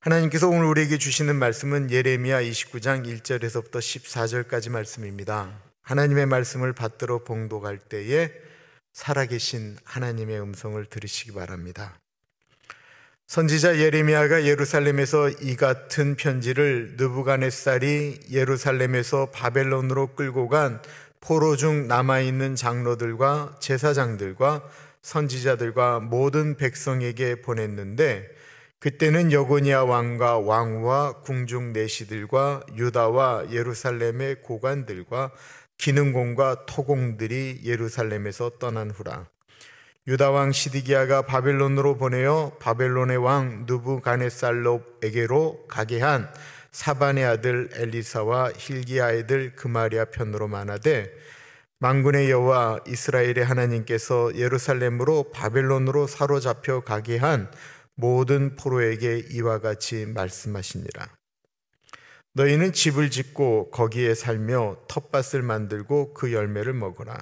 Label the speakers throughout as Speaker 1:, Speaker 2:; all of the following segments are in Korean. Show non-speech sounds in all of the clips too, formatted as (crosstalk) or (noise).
Speaker 1: 하나님께서 오늘 우리에게 주시는 말씀은 예레미야 29장 1절에서부터 14절까지 말씀입니다. 하나님의 말씀을 받들어 봉독할 때에 살아계신 하나님의 음성을 들으시기 바랍니다. 선지자 예레미야가 예루살렘에서 이 같은 편지를 느부갓네살이 예루살렘에서 바벨론으로 끌고 간 포로 중 남아 있는 장로들과 제사장들과 선지자들과 모든 백성에게 보냈는데 그때는 여고니아 왕과 왕후와 궁중 내시들과 유다와 예루살렘의 고관들과 기능공과 토공들이 예루살렘에서 떠난 후라. 유다 왕 시디기야가 바벨론으로 보내어 바벨론의 왕 누부가네살롭에게로 가게 한 사반의 아들 엘리사와 힐기야의 들 그마리아 편으로 만하되 망군의 여호와 이스라엘의 하나님께서 예루살렘으로 바벨론으로 사로잡혀 가게 한 모든 포로에게 이와 같이 말씀하시니라. 너희는 집을 짓고 거기에 살며 텃밭을 만들고 그 열매를 먹어라.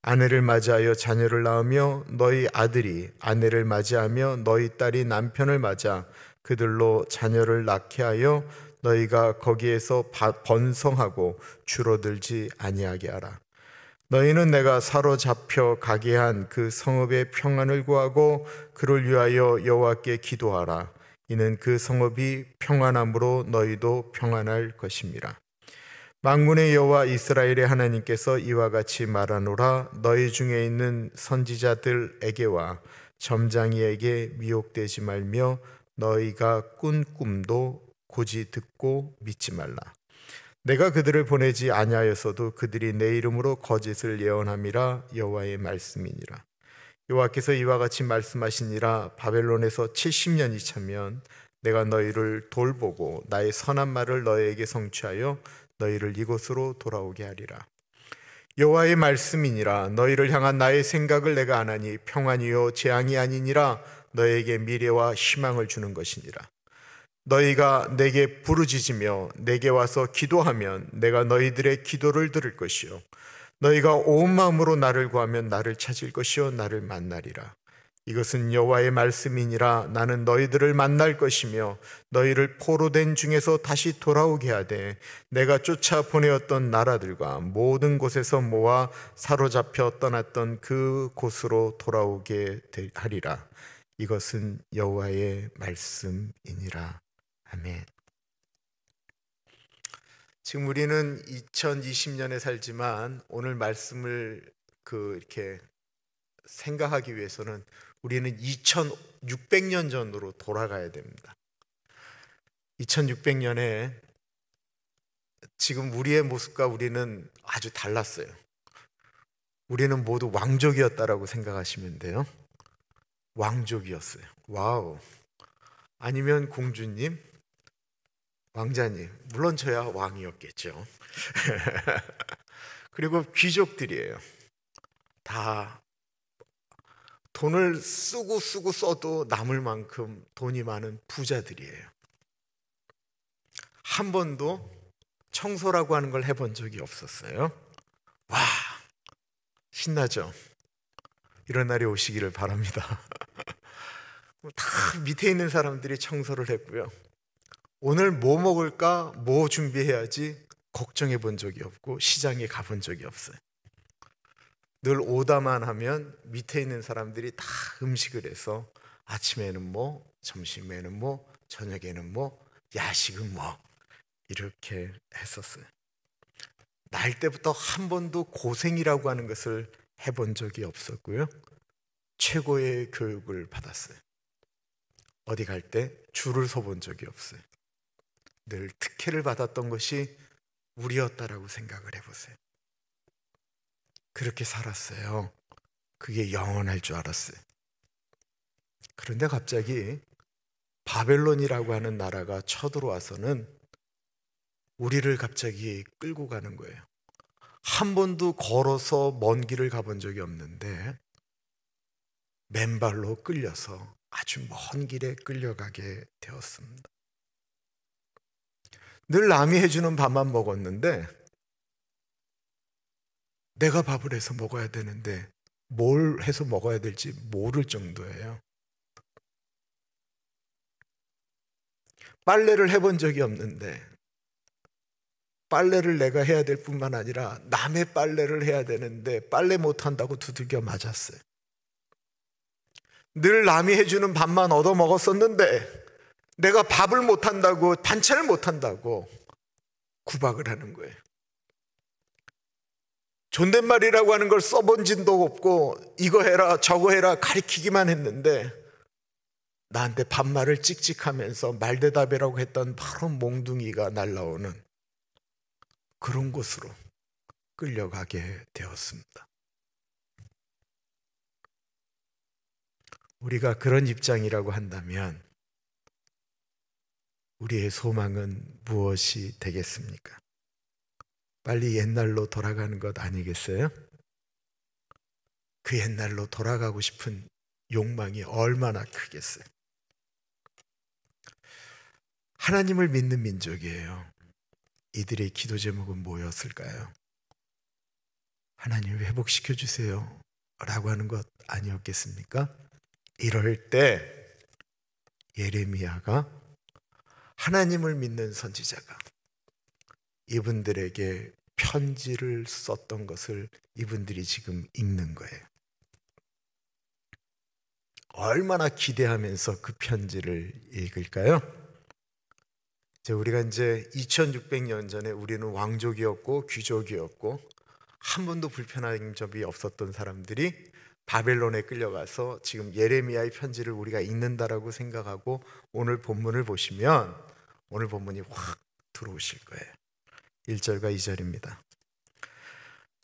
Speaker 1: 아내를 맞이하여 자녀를 낳으며 너희 아들이 아내를 맞이하며 너희 딸이 남편을 맞아 그들로 자녀를 낳게 하여 너희가 거기에서 번성하고 줄어들지 아니하게 하라. 너희는 내가 사로잡혀 가게 한 그 성읍의 평안을 구하고 그를 위하여 여호와께 기도하라. 이는 그 성읍이 평안함으로 너희도 평안할 것입니다. 망군의 여호와 이스라엘의 하나님께서 이와 같이 말하노라 너희 중에 있는 선지자들에게와 점장이에게 미혹되지 말며 너희가 꾼 꿈도 고지 듣고 믿지 말라. 내가 그들을 보내지 아니하였어도 그들이 내 이름으로 거짓을 예언함이라 여호와의 말씀이니라. 여호와께서 이와 같이 말씀하시니라 바벨론에서 70년이 차면 내가 너희를 돌보고 나의 선한 말을 너희에게 성취하여 너희를 이곳으로 돌아오게 하리라. 여호와의 말씀이니라 너희를 향한 나의 생각을 내가 안하니 평안이요 재앙이 아니니라 너에게 미래와 희망을 주는 것이니라. 너희가 내게 부르짖으며 내게 와서 기도하면 내가 너희들의 기도를 들을 것이요 너희가 온 마음으로 나를 구하면 나를 찾을 것이요 나를 만나리라 이것은 여호와의 말씀이니라 나는 너희들을 만날 것이며 너희를 포로된 중에서 다시 돌아오게 하되 내가 쫓아 보내었던 나라들과 모든 곳에서 모아 사로잡혀 떠났던 그 곳으로 돌아오게 하리라 이것은 여호와의 말씀이니라 아멘. 지금 우리는 2020년에 살지만 오늘 말씀을 그 이렇게 생각하기 위해서는 우리는 2600년 전으로 돌아가야 됩니다. 2600년에 지금 우리의 모습과 우리는 아주 달랐어요. 우리는 모두 왕족이었다라고 생각하시면 돼요. 왕족이었어요. 와우. 아니면 공주님, 왕자님, 물론 저야 왕이었겠죠. (laughs) 그리고 귀족들이에요. 다 돈을 쓰고 쓰고 써도 남을 만큼 돈이 많은 부자들이에요. 한 번도 청소라고 하는 걸 해본 적이 없었어요. 와, 신나죠? 이런 날이 오시기를 바랍니다. (laughs) 다 밑에 있는 사람들이 청소를 했고요. 오늘 뭐 먹을까, 뭐 준비해야지 걱정해 본 적이 없고 시장에 가본 적이 없어요. 늘 오다만 하면 밑에 있는 사람들이 다 음식을 해서 아침에는 뭐, 점심에는 뭐, 저녁에는 뭐, 야식은 뭐 이렇게 했었어요. 날 때부터 한 번도 고생이라고 하는 것을 해본 적이 없었고요. 최고의 교육을 받았어요. 어디 갈 때 줄을 서본 적이 없어요. 늘 특혜를 받았던 것이 우리였다라고 생각을 해보세요. 그렇게 살았어요. 그게 영원할 줄 알았어요. 그런데 갑자기 바벨론이라고 하는 나라가 쳐들어와서는 우리를 갑자기 끌고 가는 거예요. 한 번도 걸어서 먼 길을 가본 적이 없는데 맨발로 끌려서 아주 먼 길에 끌려가게 되었습니다. 늘 남이 해주는 밥만 먹었는데 내가 밥을 해서 먹어야 되는데 뭘 해서 먹어야 될지 모를 정도예요. 빨래를 해본 적이 없는데 빨래를 내가 해야 될 뿐만 아니라 남의 빨래를 해야 되는데 빨래 못한다고 두들겨 맞았어요. 늘 남이 해주는 밥만 얻어 먹었었는데 내가 밥을 못한다고 반찬을 못한다고 구박을 하는 거예요. 존댓말이라고 하는 걸 써본 진도 없고 이거 해라 저거 해라 가리키기만 했는데 나한테 반말을 찍찍하면서 말대답이라고 했던 바로 몽둥이가 날라오는 그런 곳으로 끌려가게 되었습니다. 우리가 그런 입장이라고 한다면 우리의 소망은 무엇이 되겠습니까? 빨리 옛날로 돌아가는 것 아니겠어요? 그 옛날로 돌아가고 싶은 욕망이 얼마나 크겠어요? 하나님을 믿는 민족이에요. 이들의 기도 제목은 뭐였을까요? 하나님 회복시켜 주세요. 라고 하는 것 아니었겠습니까? 이럴 때 예레미야가 하나님을 믿는 선지자가 이분들에게 편지를 썼던 것을 이분들이 지금 읽는 거예요. 얼마나 기대하면서 그 편지를 읽을까요? 이제 우리가 이제 2600년 전에 우리는 왕족이었고 귀족이었고 한 번도 불편한 점이 없었던 사람들이 바벨론에 끌려가서 지금 예레미야의 편지를 우리가 읽는다라고 생각하고 오늘 본문을 보시면 오늘 본문이 확 들어오실 거예요. 1절과 2절입니다.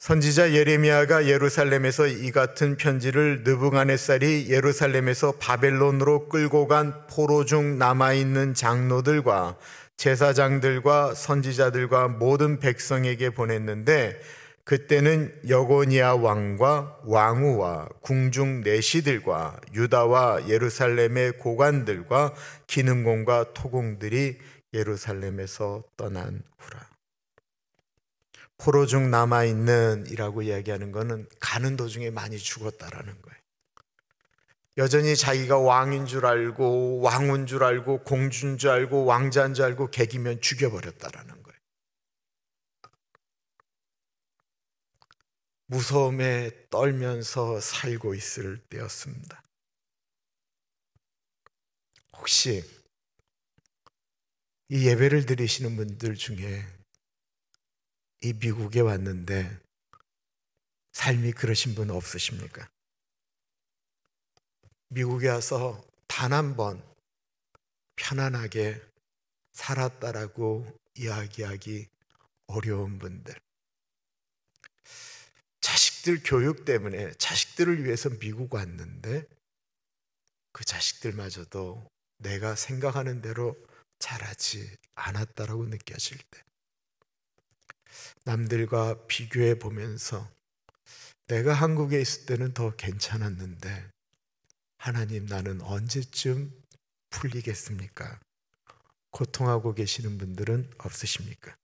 Speaker 1: 선지자 예레미야가 예루살렘에서 이 같은 편지를 느부갓네살이 예루살렘에서 바벨론으로 끌고 간 포로 중 남아 있는 장로들과 제사장들과 선지자들과 모든 백성에게 보냈는데 그때는 여고니아 왕과 왕후와 궁중 내시들과 유다와 예루살렘의 고관들과 기능공과 토공들이 예루살렘에서 떠난 후라. 포로 중 남아 있는이라고 이야기하는 것은 가는 도중에 많이 죽었다라는 거예요. 여전히 자기가 왕인 줄 알고 왕운 줄 알고 공주인 줄 알고 왕자인 줄 알고 개기면 죽여버렸다라는 거예요. 무서움에 떨면서 살고 있을 때였습니다. 혹시 이 예배를 드리시는 분들 중에 이 미국에 왔는데 삶이 그러신 분 없으십니까? 미국에 와서 단 한 번 편안하게 살았다라고 이야기하기 어려운 분들. 자식들 교육 때문에 자식들을 위해서 미국 왔는데 그 자식들마저도 내가 생각하는 대로 잘하지 않았다라고 느껴질 때 남들과 비교해 보면서 내가 한국에 있을 때는 더 괜찮았는데 하나님 나는 언제쯤 풀리겠습니까? 고통하고 계시는 분들은 없으십니까?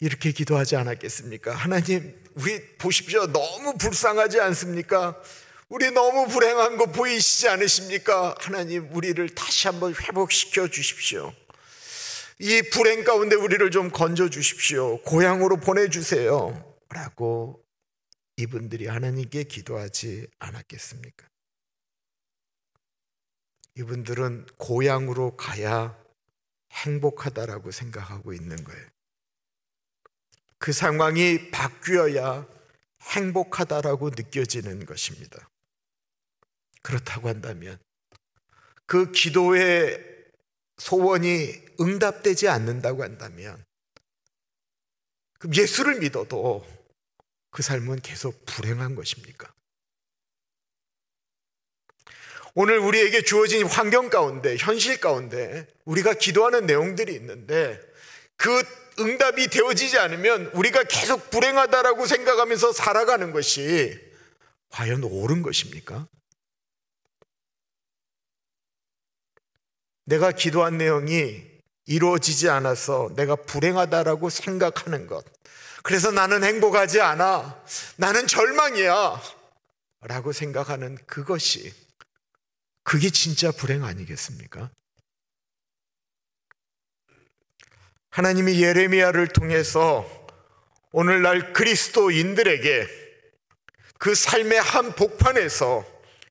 Speaker 1: 이렇게 기도하지 않았겠습니까? 하나님, 우리 보십시오. 너무 불쌍하지 않습니까? 우리 너무 불행한 거 보이시지 않으십니까? 하나님, 우리를 다시 한번 회복시켜 주십시오. 이 불행 가운데 우리를 좀 건져 주십시오. 고향으로 보내주세요. 라고 이분들이 하나님께 기도하지 않았겠습니까? 이분들은 고향으로 가야 행복하다라고 생각하고 있는 거예요. 그 상황이 바뀌어야 행복하다라고 느껴지는 것입니다. 그렇다고 한다면 그 기도의 소원이 응답되지 않는다고 한다면 예수를 믿어도 그 삶은 계속 불행한 것입니까? 오늘 우리에게 주어진 환경 가운데, 현실 가운데 우리가 기도하는 내용들이 있는데 그 응답이 되어지지 않으면 우리가 계속 불행하다라고 생각하면서 살아가는 것이 과연 옳은 것입니까? 내가 기도한 내용이 이루어지지 않아서 내가 불행하다라고 생각하는 것. 그래서 나는 행복하지 않아. 나는 절망이야. 라고 생각하는 그것이 그게 진짜 불행 아니겠습니까? 하나님이 예레미야를 통해서 오늘날 그리스도인들에게 그 삶의 한 복판에서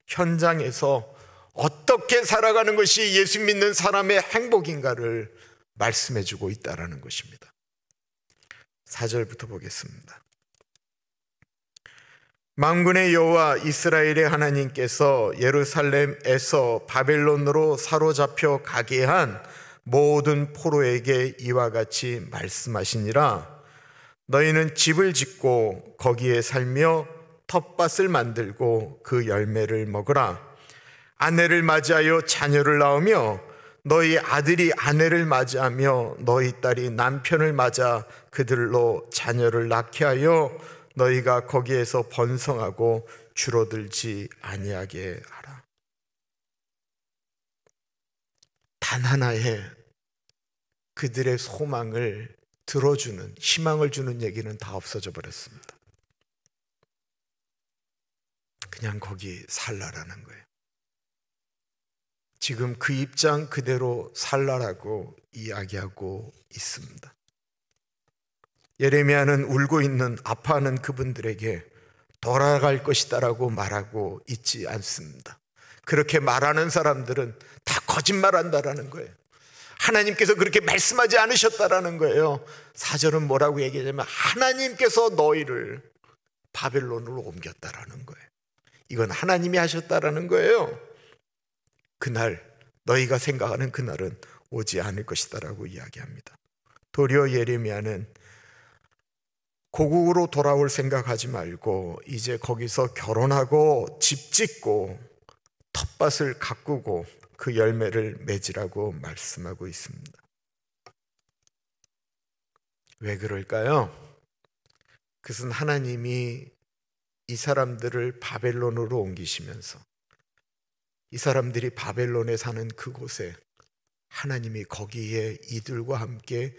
Speaker 1: 현장에서 어떻게 살아가는 것이 예수 믿는 사람의 행복인가를 말씀해 주고 있다라는 것입니다. 4절부터 보겠습니다. 망군의 여호와 이스라엘의 하나님께서 예루살렘에서 바벨론으로 사로잡혀 가게 한 모든 포로에게 이와 같이 말씀하시니라 너희는 집을 짓고 거기에 살며 텃밭을 만들고 그 열매를 먹으라 아내를 맞이하여 자녀를 낳으며 너희 아들이 아내를 맞이하며 너희 딸이 남편을 맞아 그들로 자녀를 낳게 하여 너희가 거기에서 번성하고 줄어들지 아니하게 하라. 단 하나의 그들의 소망을 들어주는, 희망을 주는 얘기는 다 없어져 버렸습니다. 그냥 거기 살라라는 거예요. 지금 그 입장 그대로 살라라고 이야기하고 있습니다. 예레미야는 울고 있는 아파하는 그분들에게 돌아갈 것이다라고 말하고 있지 않습니다. 그렇게 말하는 사람들은 다 거짓말한다라는 거예요. 하나님께서 그렇게 말씀하지 않으셨다라는 거예요. 사절은 뭐라고 얘기하냐면 하나님께서 너희를 바벨론으로 옮겼다라는 거예요. 이건 하나님이 하셨다라는 거예요. 그날 너희가 생각하는 그날은 오지 않을 것이다라고 이야기합니다. 도리어 예레미야는 고국으로 돌아올 생각하지 말고 이제 거기서 결혼하고 집 짓고 텃밭을 가꾸고 그 열매를 맺으라고 말씀하고 있습니다. 왜 그럴까요? 그것은 하나님이 이 사람들을 바벨론으로 옮기시면서 이 사람들이 바벨론에 사는 그곳에 하나님이 거기에 이들과 함께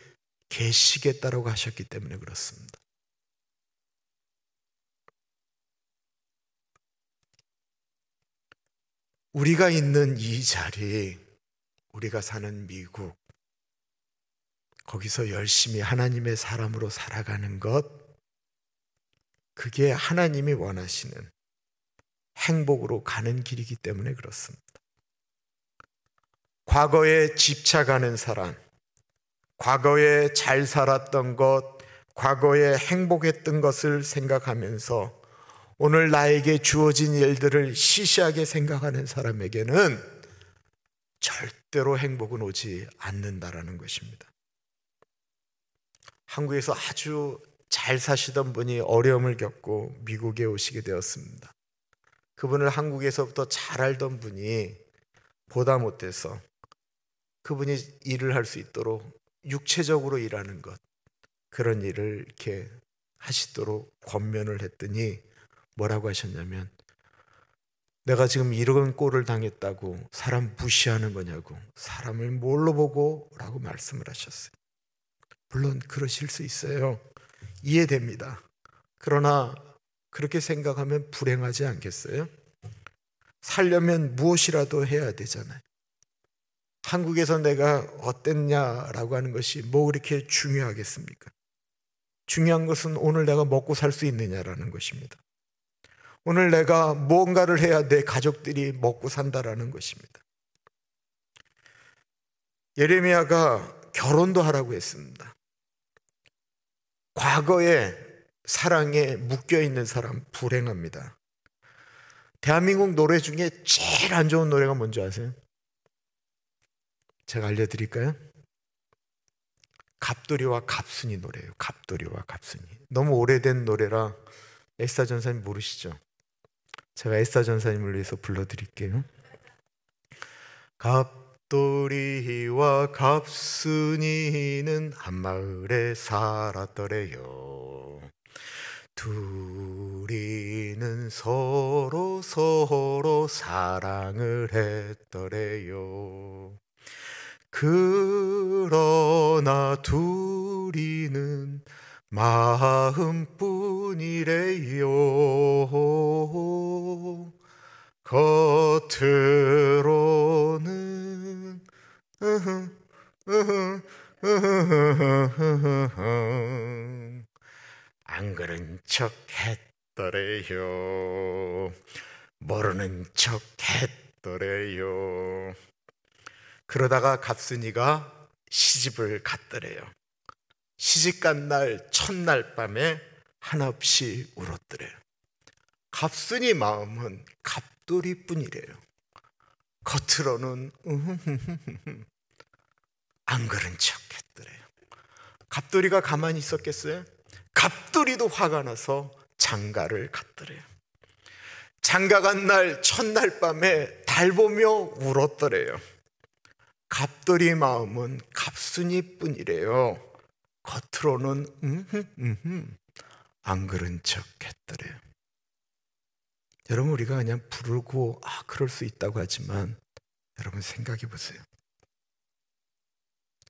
Speaker 1: 계시겠다라고 하셨기 때문에 그렇습니다. 우리가 있는 이 자리, 우리가 사는 미국, 거기서 열심히 하나님의 사람으로 살아가는 것, 그게 하나님이 원하시는 행복으로 가는 길이기 때문에 그렇습니다. 과거에 집착하는 사람, 과거에 잘 살았던 것, 과거에 행복했던 것을 생각하면서 오늘 나에게 주어진 일들을 시시하게 생각하는 사람에게는 절대로 행복은 오지 않는다라는 것입니다. 한국에서 아주 잘 사시던 분이 어려움을 겪고 미국에 오시게 되었습니다. 그분을 한국에서부터 잘 알던 분이 보다 못해서 그분이 일을 할 수 있도록 육체적으로 일하는 것 그런 일을 이렇게 하시도록 권면을 했더니 뭐라고 하셨냐면 내가 지금 이런 꼴을 당했다고 사람 무시하는 거냐고 사람을 뭘로 보고 라고 말씀을 하셨어요. 물론 그러실 수 있어요. 이해됩니다. 그러나 그렇게 생각하면 불행하지 않겠어요? 살려면 무엇이라도 해야 되잖아요. 한국에서 내가 어땠냐라고 하는 것이 뭐 그렇게 중요하겠습니까? 중요한 것은 오늘 내가 먹고 살 수 있느냐라는 것입니다. 오늘 내가 무언가를 해야 내 가족들이 먹고 산다라는 것입니다. 예레미야가 결혼도 하라고 했습니다. 과거의 사랑에 묶여 있는 사람 불행합니다. 대한민국 노래 중에 제일 안 좋은 노래가 뭔지 아세요? 제가 알려드릴까요? 갑돌이와 갑순이 노래예요. 갑돌이와 갑순이. 너무 오래된 노래라 에스타 전사님 모르시죠? 제가 에스타 전사님을 위해서 불러드릴게요. 갑돌이와 갑순이는 한 마을에 살았더래요. 둘이는 서로 서로 사랑을 했더래요. 그러나 둘이는 마음뿐이래요. 겉으로는 안 그런 척 했더래요. 모르는 척 했더래요. 그러다가 갑순이가 시집을 갔더래요. 시집간 날 첫날 밤에 한없이 울었더래. 요 갑순이 마음은 갑돌이뿐이래요. 겉으로는 안 그런 척했더래요. 갑돌이가 가만히 있었겠어요? 갑돌이도 화가 나서 장가를 갔더래요. 장가간 날 첫날 밤에 달 보며 울었더래요. 갑돌이 마음은 갑순이뿐이래요. 겉으로는 음흠 음흠 안 그런 척 했더래요. 여러분 우리가 그냥 부르고 아 그럴 수 있다고 하지만 여러분 생각해 보세요.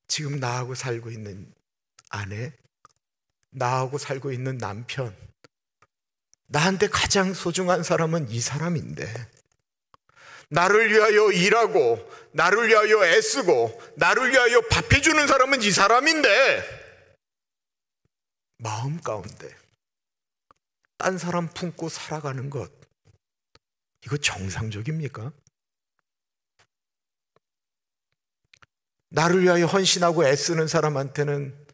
Speaker 1: 지금 나하고 살고 있는 아내, 나하고 살고 있는 남편, 나한테 가장 소중한 사람은 이 사람인데, 나를 위하여 일하고, 나를 위하여 애쓰고, 나를 위하여 밥해주는 사람은 이 사람인데, 마음 가운데 딴 사람 품고 살아가는 것 이거 정상적입니까? 나를 위하여 헌신하고 애쓰는 사람한테는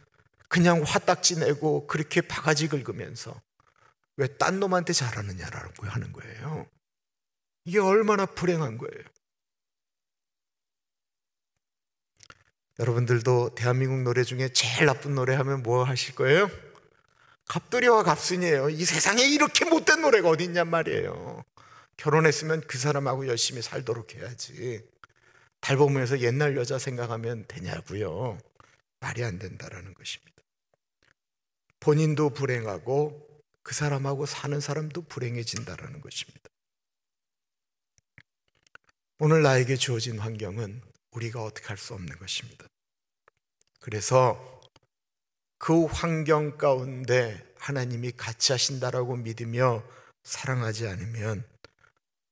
Speaker 1: 그냥 화딱지 내고 그렇게 바가지 긁으면서 왜 딴 놈한테 잘하느냐라고 하는 거예요. 이게 얼마나 불행한 거예요. 여러분들도 대한민국 노래 중에 제일 나쁜 노래 하면 뭐 하실 거예요? 갑돌이와 갑순이에요. 이 세상에 이렇게 못된 노래가 어딨 있냔 말이에요. 결혼했으면 그 사람하고 열심히 살도록 해야지. 달 보면서 옛날 여자 생각하면 되냐고요. 말이 안 된다라는 것입니다. 본인도 불행하고 그 사람하고 사는 사람도 불행해진다라는 것입니다. 오늘 나에게 주어진 환경은 우리가 어떻게 할 수 없는 것입니다. 그래서 그 환경 가운데 하나님이 같이 하신다라고 믿으며 사랑하지 않으면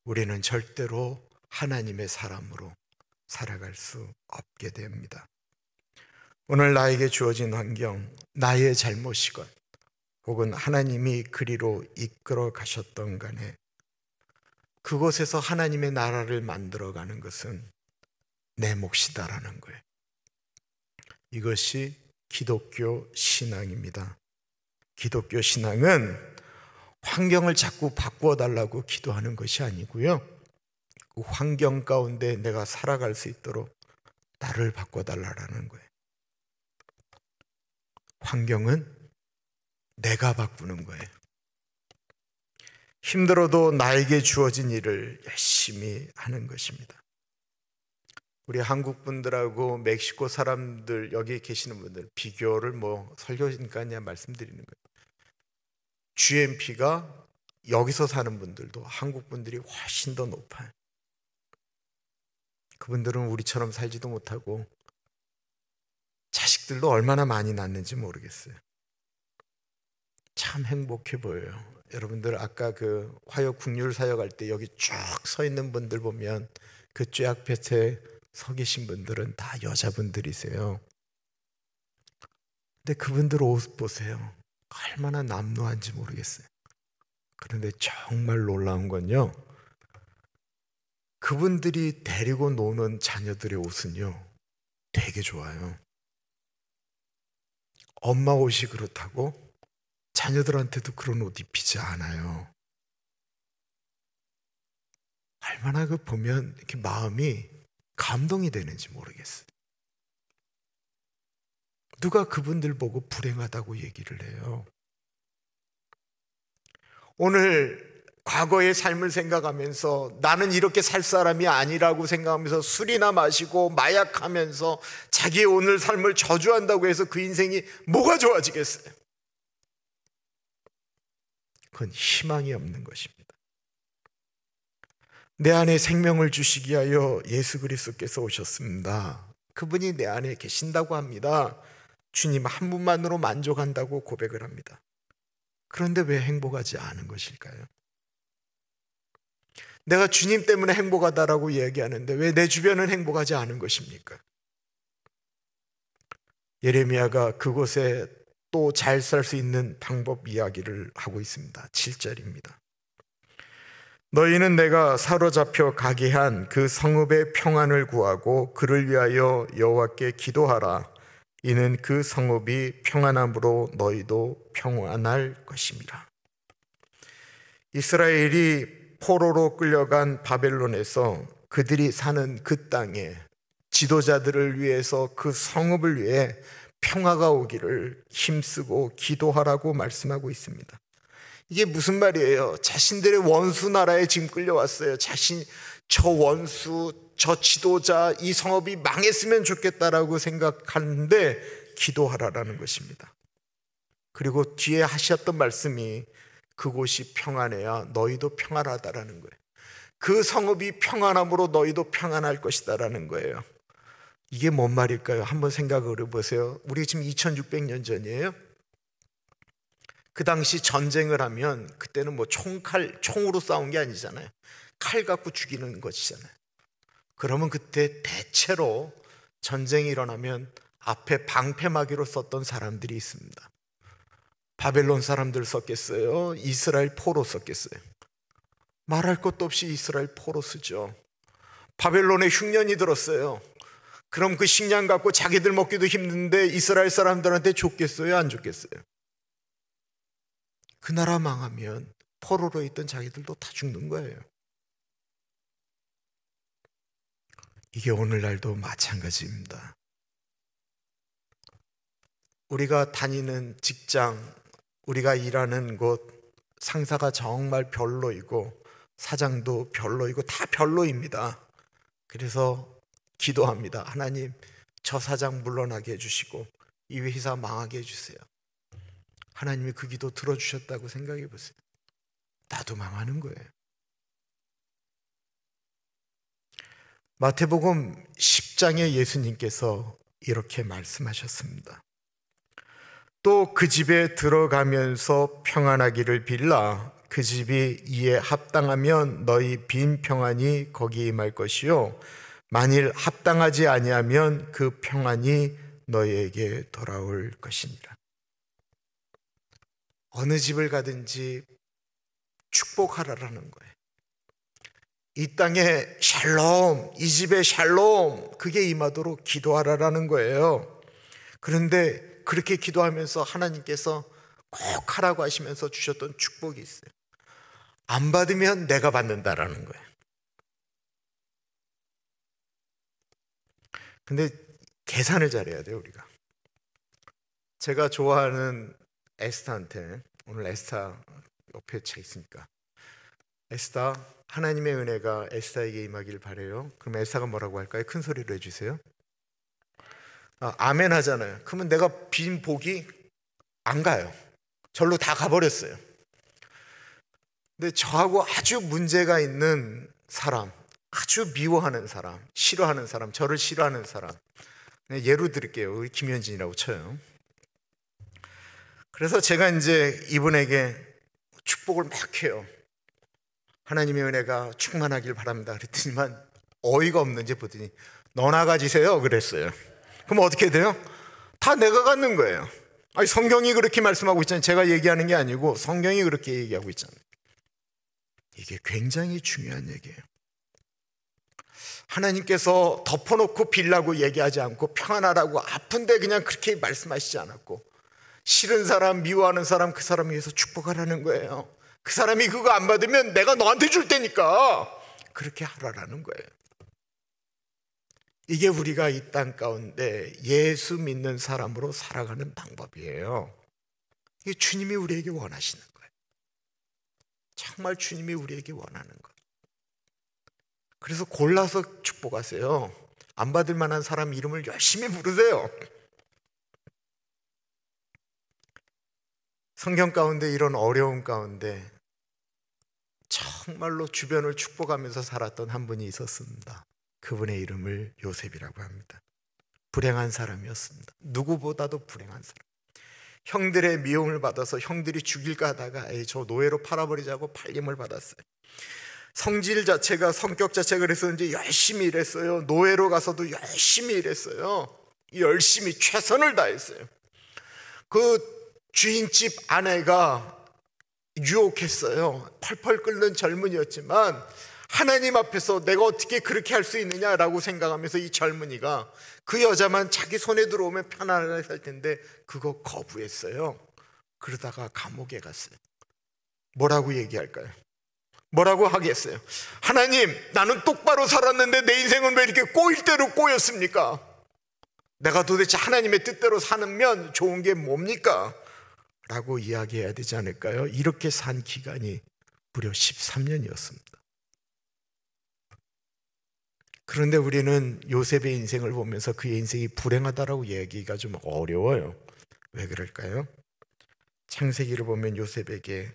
Speaker 1: 우리는 절대로 하나님의 사람으로 살아갈 수 없게 됩니다. 오늘 나에게 주어진 환경, 나의 잘못이건 혹은 하나님이 그리로 이끌어 가셨던 간에 그곳에서 하나님의 나라를 만들어 가는 것은 내 몫이다라는 거예요. 이것이 기독교 신앙입니다. 기독교 신앙은 환경을 자꾸 바꾸어 달라고 기도하는 것이 아니고요. 그 환경 가운데 내가 살아갈 수 있도록 나를 바꿔 달라라는 거예요. 환경은 내가 바꾸는 거예요. 힘들어도 나에게 주어진 일을 열심히 하는 것입니다. 우리 한국 분들하고 멕시코 사람들 여기 계시는 분들 비교를 뭐 설교니까 그 말씀드리는 거예요. GMP가 여기서 사는 분들도 한국 분들이 훨씬 더 높아요. 그분들은 우리처럼 살지도 못하고 자식들도 얼마나 많이 낳는지 모르겠어요. 참 행복해 보여요. 여러분들 아까 그 화요 국률 사역 할때 여기 쭉 서 있는 분들 보면 그쫙 볕에 서 계신 분들은 다 여자분들이세요. 근데 그분들 옷 보세요. 얼마나 남루한지 모르겠어요. 그런데 정말 놀라운 건요. 그분들이 데리고 노는 자녀들의 옷은요. 되게 좋아요. 엄마 옷이 그렇다고 자녀들한테도 그런 옷 입히지 않아요. 얼마나 그 보면 이렇게 마음이 감동이 되는지 모르겠어요. 누가 그분들 보고 불행하다고 얘기를 해요. 오늘 과거의 삶을 생각하면서 나는 이렇게 살 사람이 아니라고 생각하면서 술이나 마시고 마약하면서 자기의 오늘 삶을 저주한다고 해서 그 인생이 뭐가 좋아지겠어요? 그건 희망이 없는 것입니다. 내 안에 생명을 주시기 위 하여 예수 그리스도께서 오셨습니다. 그분이 내 안에 계신다고 합니다. 주님 한 분만으로 만족한다고 고백을 합니다. 그런데 왜 행복하지 않은 것일까요? 내가 주님 때문에 행복하다라고 얘기하는데왜 내 주변은 행복하지 않은 것입니까? 예레미야가 그곳에 또 잘 살 수 있는 방법 이야기를 하고 있습니다. 7절입니다. 너희는 내가 사로잡혀 가게 한 그 성읍의 평안을 구하고 그를 위하여 여호와께 기도하라. 이는 그 성읍이 평안함으로 너희도 평안할 것입니다. 이스라엘이 포로로 끌려간 바벨론에서 그들이 사는 그 땅에 지도자들을 위해서 그 성읍을 위해 평화가 오기를 힘쓰고 기도하라고 말씀하고 있습니다. 이게 무슨 말이에요? 자신들의 원수 나라에 지금 끌려왔어요. 자신, 저 원수, 저 지도자, 이 성업이 망했으면 좋겠다라고 생각하는데 기도하라라는 것입니다. 그리고 뒤에 하셨던 말씀이 그곳이 평안해야 너희도 평안하다라는 거예요. 그 성읍이 평안함으로 너희도 평안할 것이다라는 거예요. 이게 뭔 말일까요? 한번 생각을 해보세요. 우리 지금 2600년 전이에요. 그 당시 전쟁을 하면 그때는 뭐 총칼, 총으로 싸운 게 아니잖아요. 칼 갖고 죽이는 것이잖아요. 그러면 그때 대체로 전쟁이 일어나면 앞에 방패막이로 썼던 사람들이 있습니다. 바벨론 사람들 썼겠어요? 이스라엘 포로 썼겠어요? 말할 것도 없이 이스라엘 포로 쓰죠. 바벨론에 흉년이 들었어요. 그럼 그 식량 갖고 자기들 먹기도 힘든데 이스라엘 사람들한테 좋겠어요? 안 좋겠어요? 그 나라 망하면 포로로 있던 자기들도 다 죽는 거예요. 이게 오늘날도 마찬가지입니다. 우리가 다니는 직장, 우리가 일하는 곳, 상사가 정말 별로이고, 사장도 별로이고, 다 별로입니다. 그래서 기도합니다. 하나님, 저 사장 물러나게 해주시고, 이 회사 망하게 해주세요. 하나님이 그 기도 들어주셨다고 생각해 보세요. 나도 망하는 거예요. 마태복음 10장에 예수님께서 이렇게 말씀하셨습니다. 또 그 집에 들어가면서 평안하기를 빌라 그 집이 이에 합당하면 너희 빈 평안이 거기 임할 것이요 만일 합당하지 아니하면 그 평안이 너희에게 돌아올 것이니라. 어느 집을 가든지 축복하라라는 거예요. 이 땅에 샬롬, 이 집에 샬롬, 그게 임하도록 기도하라라는 거예요. 그런데 그렇게 기도하면서 하나님께서 꼭 하라고 하시면서 주셨던 축복이 있어요. 안 받으면 내가 받는다라는 거예요. 근데 계산을 잘해야 돼요, 우리가. 제가 좋아하는 에스타한테 오늘 에스타 옆에 차 있으니까 에스타 하나님의 은혜가 에스타에게 임하기 바래요. 그럼 에스타가 뭐라고 할까요? 큰 소리로 해주세요. 아, 아멘 하잖아요. 그러면 내가 빈 복이 안 가요. 절로 다 가버렸어요. 근데 저하고 아주 문제가 있는 사람, 아주 미워하는 사람, 싫어하는 사람, 저를 싫어하는 사람. 네, 예로 드릴게요. 우리 김현진이라고 쳐요. 그래서 제가 이제 이분에게 축복을 막 해요. 하나님의 은혜가 충만하길 바랍니다. 그랬더니만 어이가 없는지 보더니 너나 가지세요. 그랬어요. 그럼 어떻게 돼요? 다 내가 갖는 거예요. 아니, 성경이 그렇게 말씀하고 있잖아요. 제가 얘기하는 게 아니고 성경이 그렇게 얘기하고 있잖아요. 이게 굉장히 중요한 얘기예요. 하나님께서 덮어놓고 빌라고 얘기하지 않고 평안하라고 아픈데 그냥 그렇게 말씀하시지 않았고 싫은 사람, 미워하는 사람, 그 사람 위해서 축복하라는 거예요. 그 사람이 그거 안 받으면 내가 너한테 줄 테니까 그렇게 하라라는 거예요. 이게 우리가 이 땅 가운데 예수 믿는 사람으로 살아가는 방법이에요. 이게 주님이 우리에게 원하시는 거예요. 정말 주님이 우리에게 원하는 거예요. 그래서 골라서 축복하세요. 안 받을 만한 사람 이름을 열심히 부르세요. 성경 가운데 이런 어려움 가운데 정말로 주변을 축복하면서 살았던 한 분이 있었습니다. 그분의 이름을 요셉이라고 합니다. 불행한 사람이었습니다. 누구보다도 불행한 사람. 형들의 미움을 받아서 형들이 죽일까 하다가 저 노예로 팔아버리자고 팔림을 받았어요. 성질 자체가 성격 자체가 그랬었는지 열심히 일했어요. 노예로 가서도 열심히 일했어요. 열심히 최선을 다했어요. 그 주인집 아내가 유혹했어요. 펄펄 끓는 젊은이였지만 하나님 앞에서 내가 어떻게 그렇게 할 수 있느냐라고 생각하면서 이 젊은이가 그 여자만 자기 손에 들어오면 편안하게 살 텐데 그거 거부했어요. 그러다가 감옥에 갔어요. 뭐라고 얘기할까요? 뭐라고 하겠어요? 하나님, 나는 똑바로 살았는데 내 인생은 왜 이렇게 꼬일 대로 꼬였습니까? 내가 도대체 하나님의 뜻대로 사는면 좋은 게 뭡니까? 라고 이야기해야 되지 않을까요? 이렇게 산 기간이 무려 13년이었습니다. 그런데 우리는 요셉의 인생을 보면서 그의 인생이 불행하다라고 얘기가 좀 어려워요. 왜 그럴까요? 창세기를 보면 요셉에게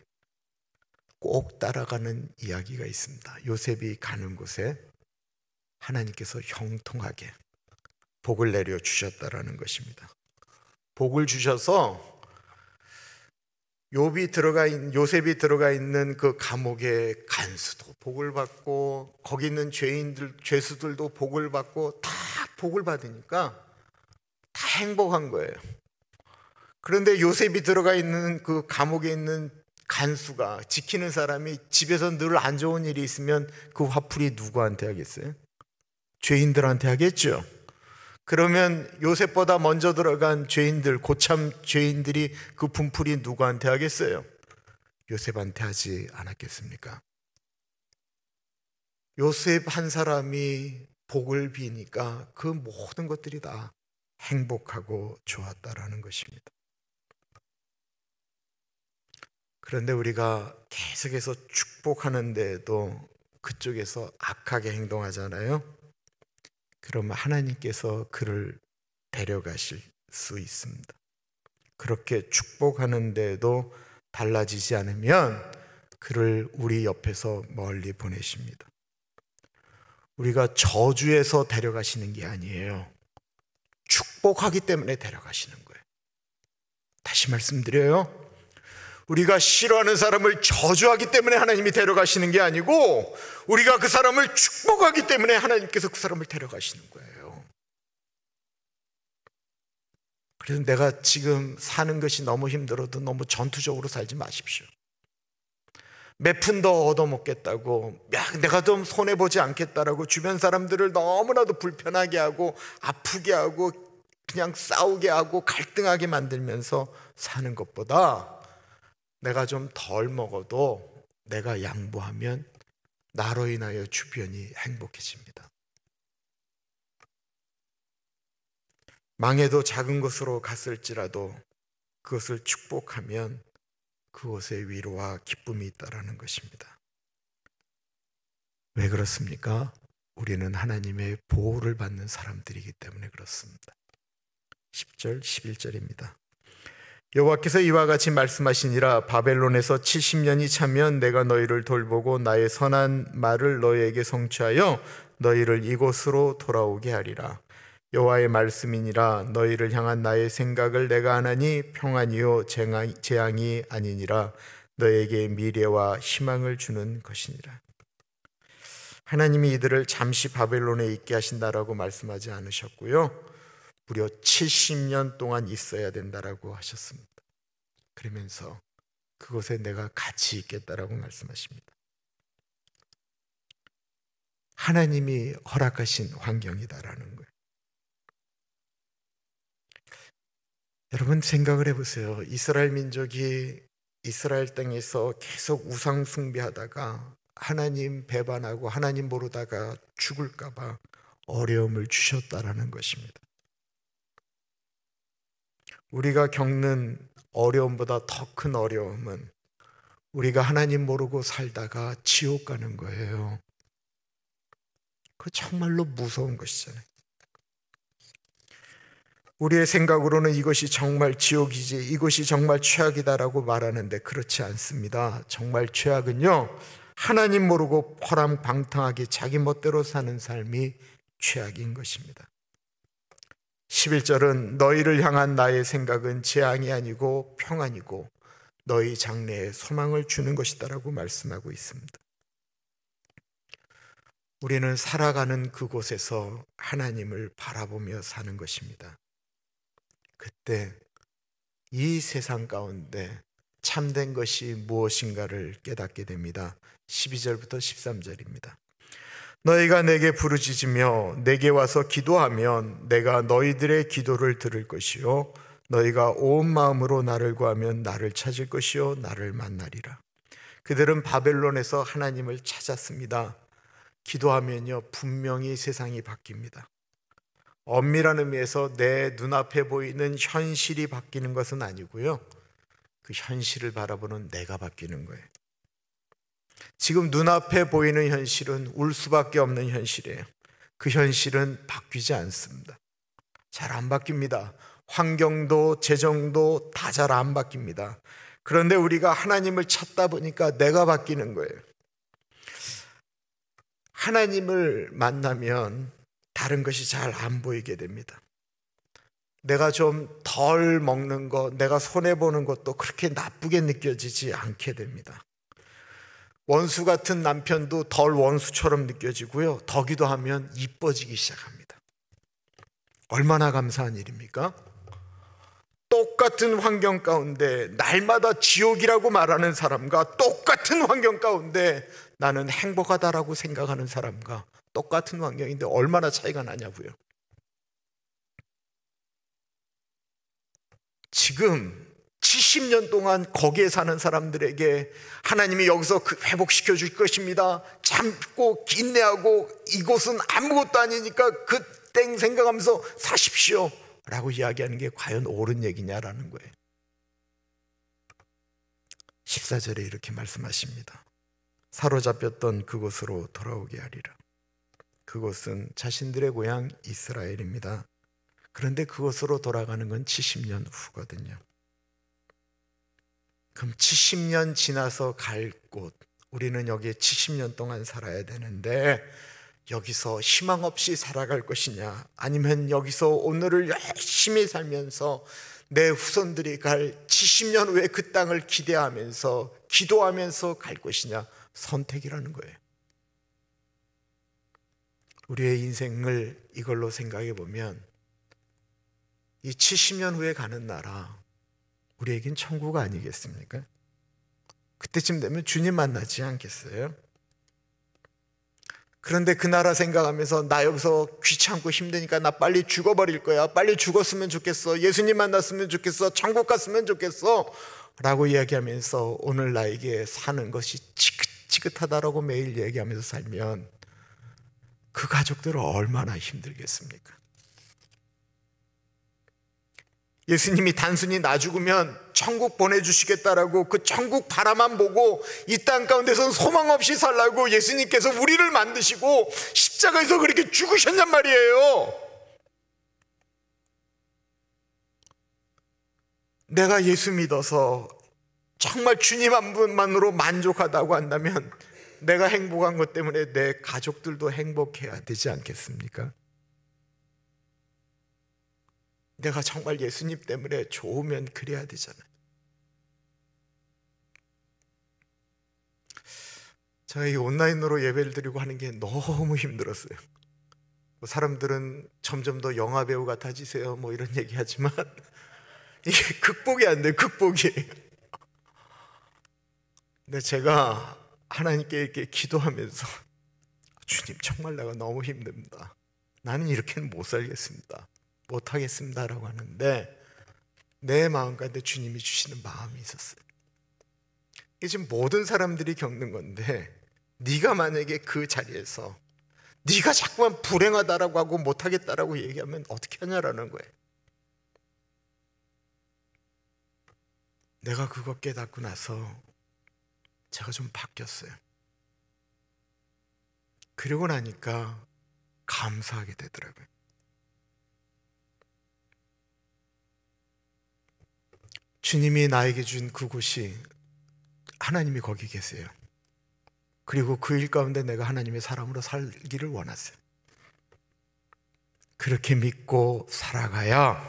Speaker 1: 꼭 따라가는 이야기가 있습니다. 요셉이 가는 곳에 하나님께서 형통하게 복을 내려 주셨다라는 것입니다. 복을 주셔서 요비 들어가 있는 요셉이 들어가 있는 그 감옥의 간수도 복을 받고 거기 있는 죄인들 죄수들도 복을 받고 다 복을 받으니까 다 행복한 거예요. 그런데 요셉이 들어가 있는 그 감옥에 있는 간수가 지키는 사람이 집에서 늘 안 좋은 일이 있으면 그 화풀이 누구한테 하겠어요? 죄인들한테 하겠죠. 그러면 요셉보다 먼저 들어간 죄인들, 고참 죄인들이 그 분풀이 누구한테 하겠어요? 요셉한테 하지 않았겠습니까? 요셉 한 사람이 복을 비니까 그 모든 것들이 다 행복하고 좋았다라는 것입니다. 그런데 우리가 계속해서 축복하는데도 그쪽에서 악하게 행동하잖아요. 그러면 하나님께서 그를 데려가실 수 있습니다. 그렇게 축복하는데도 달라지지 않으면 그를 우리 옆에서 멀리 보내십니다. 우리가 저주에서 데려가시는 게 아니에요. 축복하기 때문에 데려가시는 거예요. 다시 말씀드려요. 우리가 싫어하는 사람을 저주하기 때문에 하나님이 데려가시는 게 아니고 우리가 그 사람을 축복하기 때문에 하나님께서 그 사람을 데려가시는 거예요. 그래서 내가 지금 사는 것이 너무 힘들어도 너무 전투적으로 살지 마십시오. 몇 푼 더 얻어먹겠다고, 야, 내가 좀 손해보지 않겠다라고 주변 사람들을 너무나도 불편하게 하고, 아프게 하고, 그냥 싸우게 하고, 갈등하게 만들면서 사는 것보다 내가 좀 덜 먹어도 내가 양보하면 나로 인하여 주변이 행복해집니다. 망해도 작은 것으로 갔을지라도 그것을 축복하면 그것에 위로와 기쁨이 있다라는 것입니다. 왜 그렇습니까? 우리는 하나님의 보호를 받는 사람들이기 때문에 그렇습니다. 10절, 11절입니다. 여호와께서 이와 같이 말씀하시니라 바벨론에서 70년이 차면 내가 너희를 돌보고 나의 선한 말을 너희에게 성취하여 너희를 이곳으로 돌아오게 하리라 여호와의 말씀이니라 너희를 향한 나의 생각을 내가 하나니 평안이요 재앙이 아니니라 너에게 희 미래와 희망을 주는 것이니라 하나님이 이들을 잠시 바벨론에 있게 하신다라고 말씀하지 않으셨고요 무려 70년 동안 있어야 된다라고 하셨습니다. 그러면서 그곳에 내가 같이 있겠다라고 말씀하십니다. 하나님이 허락하신 환경이다라는 거예요. 여러분 생각을 해보세요. 이스라엘 민족이 이스라엘 땅에서 계속 우상 숭배하다가 하나님 배반하고 하나님 모르다가 죽을까봐 어려움을 주셨다라는 것입니다. 우리가 겪는 어려움보다 더 큰 어려움은 우리가 하나님 모르고 살다가 지옥 가는 거예요. 그 정말로 무서운 것이잖아요. 우리의 생각으로는 이것이 정말 지옥이지, 이것이 정말 최악이다라고 말하는데 그렇지 않습니다. 정말 최악은요, 하나님 모르고 퍼랑방탕하게 자기 멋대로 사는 삶이 최악인 것입니다. 11절은 너희를 향한 나의 생각은 재앙이 아니고 평안이고 너희 장래에 소망을 주는 것이다라고 말씀하고 있습니다. 우리는 살아가는 그곳에서 하나님을 바라보며 사는 것입니다. 그때 이 세상 가운데 참된 것이 무엇인가를 깨닫게 됩니다. 12절부터 13절입니다. 너희가 내게 부르짖으며 내게 와서 기도하면 내가 너희들의 기도를 들을 것이요 너희가 온 마음으로 나를 구하면 나를 찾을 것이요 나를 만나리라. 그들은 바벨론에서 하나님을 찾았습니다. 기도하면요 분명히 세상이 바뀝니다. 엄밀한 의미에서 내 눈앞에 보이는 현실이 바뀌는 것은 아니고요. 그 현실을 바라보는 내가 바뀌는 거예요. 지금 눈앞에 보이는 현실은 울 수밖에 없는 현실이에요. 그 현실은 바뀌지 않습니다. 잘 안 바뀝니다. 환경도 재정도 다 잘 안 바뀝니다. 그런데 우리가 하나님을 찾다 보니까 내가 바뀌는 거예요. 하나님을 만나면 다른 것이 잘 안 보이게 됩니다. 내가 좀 덜 먹는 것, 내가 손해보는 것도 그렇게 나쁘게 느껴지지 않게 됩니다. 원수 같은 남편도 덜 원수처럼 느껴지고요. 더 기도하면 이뻐지기 시작합니다. 얼마나 감사한 일입니까? 똑같은 환경 가운데 날마다 지옥이라고 말하는 사람과 똑같은 환경 가운데 나는 행복하다라고 생각하는 사람과 똑같은 환경인데 얼마나 차이가 나냐고요. 지금 70년 동안 거기에 사는 사람들에게 하나님이 여기서 그 회복시켜 줄 것입니다. 참고 인내하고 이곳은 아무것도 아니니까 그 땡 생각하면서 사십시오. 라고 이야기하는 게 과연 옳은 얘기냐라는 거예요. 14절에 이렇게 말씀하십니다. 사로잡혔던 그곳으로 돌아오게 하리라. 그곳은 자신들의 고향 이스라엘입니다. 그런데 그곳으로 돌아가는 건 70년 후거든요. 그럼 70년 지나서 갈 곳, 우리는 여기에 70년 동안 살아야 되는데, 여기서 희망 없이 살아갈 것이냐, 아니면 여기서 오늘을 열심히 살면서 내 후손들이 갈 70년 후에 그 땅을 기대하면서, 기도하면서 갈 것이냐, 선택이라는 거예요. 우리의 인생을 이걸로 생각해 보면, 이 70년 후에 가는 나라, 우리에겐 천국 아니겠습니까? 그때쯤 되면 주님 만나지 않겠어요? 그런데 그 나라 생각하면서 나 여기서 귀찮고 힘드니까 나 빨리 죽어버릴 거야. 빨리 죽었으면 좋겠어. 예수님 만났으면 좋겠어. 천국 갔으면 좋겠어. 라고 이야기하면서 오늘 나에게 사는 것이 지긋지긋하다라고 매일 얘기하면서 살면 그 가족들은 얼마나 힘들겠습니까? 예수님이 단순히 나 죽으면 천국 보내주시겠다라고 그 천국 바라만 보고 이 땅 가운데선 소망 없이 살라고 예수님께서 우리를 만드시고 십자가에서 그렇게 죽으셨냔 말이에요. 내가 예수 믿어서 정말 주님 한 분만으로 만족하다고 한다면 내가 행복한 것 때문에 내 가족들도 행복해야 되지 않겠습니까? 내가 정말 예수님 때문에 좋으면 그래야 되잖아요. 제가 이 온라인으로 예배를 드리고 하는 게 너무 힘들었어요. 뭐 사람들은 점점 더 영화 배우 같아지세요. 뭐 이런 (laughs) 얘기 하지만 이게 극복이 안 돼, 극복이. 근데 제가 하나님께 이렇게 기도하면서 (laughs) 주님 정말 내가 너무 힘듭니다. 나는 이렇게는 못 살겠습니다. 못하겠습니다라고 하는데 내 마음 가운데 주님이 주시는 마음이 있었어요. 이게 지금 모든 사람들이 겪는 건데 네가 만약에 그 자리에서 네가 자꾸만 불행하다라고 하고 못하겠다라고 얘기하면 어떻게 하냐라는 거예요. 내가 그거 깨닫고 나서 제가 좀 바뀌었어요. 그리고 나니까 감사하게 되더라고요. 주님이 나에게 준 그곳이 하나님이 거기 계세요. 그리고 그 일 가운데 내가 하나님의 사람으로 살기를 원하세요. 그렇게 믿고 살아가야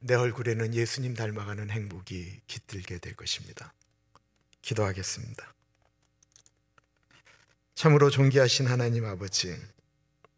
Speaker 1: 내 얼굴에는 예수님 닮아가는 행복이 깃들게 될 것입니다. 기도하겠습니다. 참으로 존귀하신 하나님 아버지,